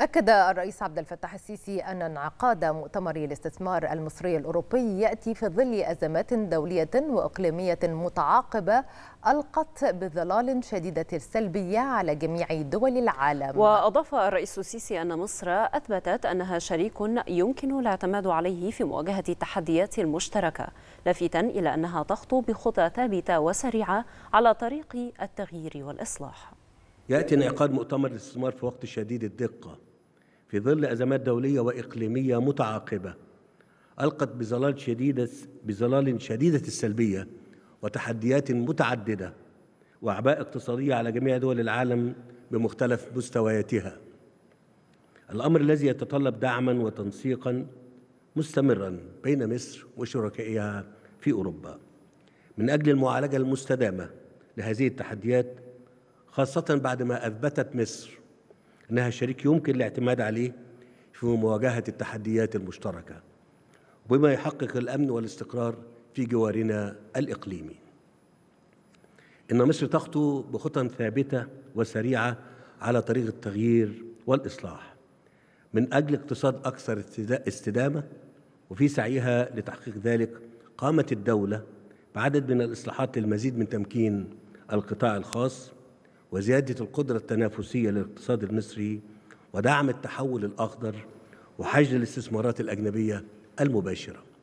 أكد الرئيس عبد الفتاح السيسي أن انعقاد مؤتمر الاستثمار المصري الأوروبي يأتي في ظل أزمات دولية وإقليمية متعاقبة ألقت بظلال شديدة السلبية على جميع دول العالم وأضاف الرئيس السيسي أن مصر أثبتت أنها شريك يمكن الاعتماد عليه في مواجهة التحديات المشتركة لافتا إلى أنها تخطو بخطى ثابتة وسريعة على طريق التغيير والإصلاح يأتي انعقاد مؤتمر الاستثمار في وقت شديد الدقة في ظل أزمات دولية وإقليمية متعاقبة ألقت بظلال شديدة بظلال شديدة السلبية وتحديات متعددة وأعباء اقتصادية على جميع دول العالم بمختلف مستوياتها الأمر الذي يتطلب دعما وتنسيقا مستمرا بين مصر وشركائها في أوروبا من أجل المعالجة المستدامة لهذه التحديات خاصة بعد ما أثبتت مصر أنها شريك يمكن الاعتماد عليه في مواجهة التحديات المشتركة بما يحقق الأمن والاستقرار في جوارنا الإقليمي إن مصر تخطو بخطى ثابتة وسريعة على طريق التغيير والإصلاح من أجل اقتصاد أكثر استدامة وفي سعيها لتحقيق ذلك قامت الدولة بعدد من الإصلاحات للمزيد من تمكين القطاع الخاص وزيادة القدرة التنافسية للاقتصاد المصري ودعم التحول الأخضر وحجز الاستثمارات الأجنبية المباشرة